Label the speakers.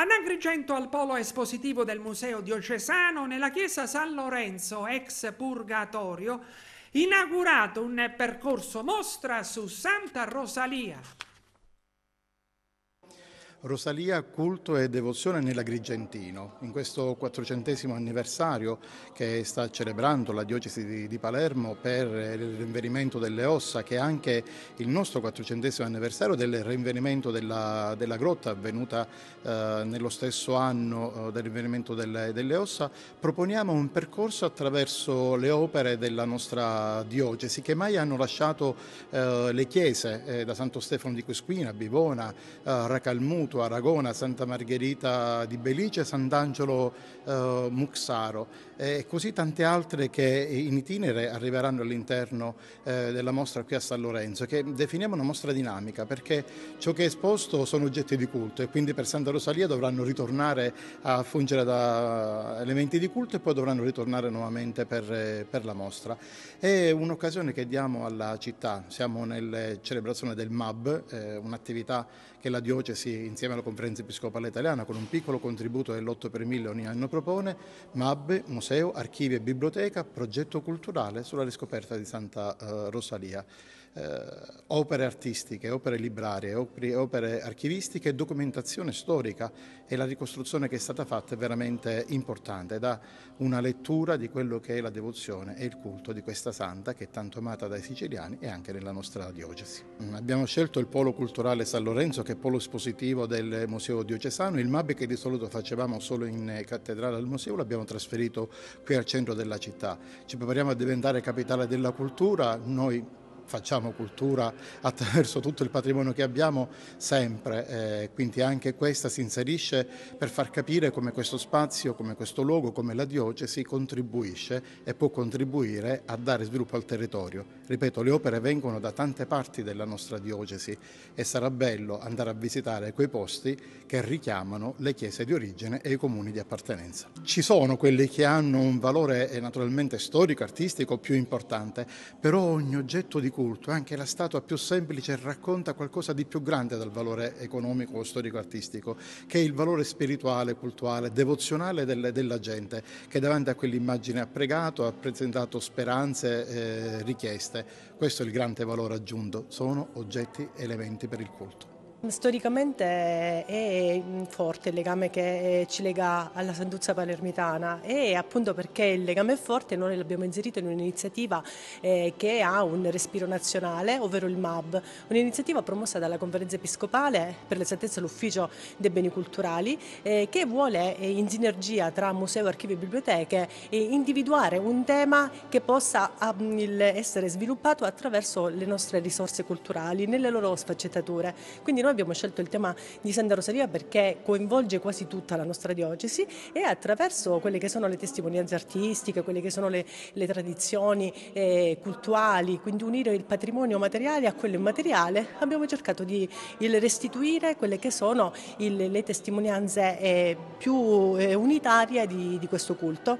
Speaker 1: Ad Agrigento, al polo espositivo del Museo Diocesano, nella chiesa San Lorenzo, ex Purgatorio, inaugurato un percorso mostra su Santa Rosalia.
Speaker 2: Rosalia, culto e devozione nell'Agrigentino. In questo quattrocentesimo anniversario che sta celebrando la diocesi di, di, Palermo per il rinvenimento delle ossa, che è anche il nostro quattrocentesimo anniversario del rinvenimento della, della grotta avvenuta eh, nello stesso anno eh, del rinvenimento delle, delle ossa, proponiamo un percorso attraverso le opere della nostra diocesi che mai hanno lasciato eh, le chiese eh, da Santo Stefano di Quisquina, Bivona, eh, Racalmuto, Montu, Aragona, Santa Margherita di Belice, Sant'Angelo eh, Muxaro e così tante altre che in itinere arriveranno all'interno eh, della mostra qui a San Lorenzo, che definiamo una mostra dinamica perché ciò che è esposto sono oggetti di culto e quindi per Santa Rosalia dovranno ritornare a fungere da elementi di culto e poi dovranno ritornare nuovamente per, per la mostra. È un'occasione che diamo alla città, siamo nella celebrazione del MAB, eh, un'attività che la diocesi in insieme alla Conferenza Episcopale Italiana, con un piccolo contributo dell'8 per 1000 ogni anno propone, MAB, Museo, Archivi e Biblioteca, progetto culturale sulla riscoperta di Santa eh, Rosalia. Eh, opere artistiche, opere librarie, opere archivistiche documentazione storica e la ricostruzione che è stata fatta è veramente importante dà una lettura di quello che è la devozione e il culto di questa santa che è tanto amata dai siciliani e anche nella nostra diocesi. Mm, abbiamo scelto il polo culturale San Lorenzo che è polo espositivo del Museo Diocesano, il MAB che di solito facevamo solo in cattedrale al museo l'abbiamo trasferito qui al centro della città. Ci prepariamo a diventare capitale della cultura, noi facciamo cultura attraverso tutto il patrimonio che abbiamo sempre, eh, quindi anche questa si inserisce per far capire come questo spazio, come questo luogo, come la diocesi contribuisce e può contribuire a dare sviluppo al territorio. Ripeto, le opere vengono da tante parti della nostra diocesi e sarà bello andare a visitare quei posti che richiamano le chiese di origine e i comuni di appartenenza. Ci sono quelli che hanno un valore eh, naturalmente storico, artistico più importante, però ogni oggetto di culto, anche la statua più semplice racconta qualcosa di più grande dal valore economico o storico-artistico, che è il valore spirituale, cultuale, devozionale del, della gente, che davanti a quell'immagine ha pregato, ha presentato speranze, eh, richieste. Questo è il grande valore aggiunto, sono oggetti, elementi per il culto.
Speaker 1: Storicamente è forte il legame che eh, ci lega alla Santuzza palermitana e appunto perché il legame è forte noi l'abbiamo inserito in un'iniziativa eh, che ha un respiro nazionale, ovvero il MAB, un'iniziativa promossa dalla conferenza episcopale, per l'esattezza l'ufficio dei beni culturali, eh, che vuole in sinergia tra museo, archivi e biblioteche individuare un tema che possa ehm, essere sviluppato attraverso le nostre risorse culturali, nelle loro sfaccettature. Quindi noi abbiamo scelto il tema di Santa Rosalia perché coinvolge quasi tutta la nostra diocesi e attraverso quelle che sono le testimonianze artistiche, quelle che sono le, le tradizioni eh, culturali, quindi unire il patrimonio materiale a quello immateriale, abbiamo cercato di restituire quelle che sono il, le testimonianze eh, più eh, unitarie di, di questo culto.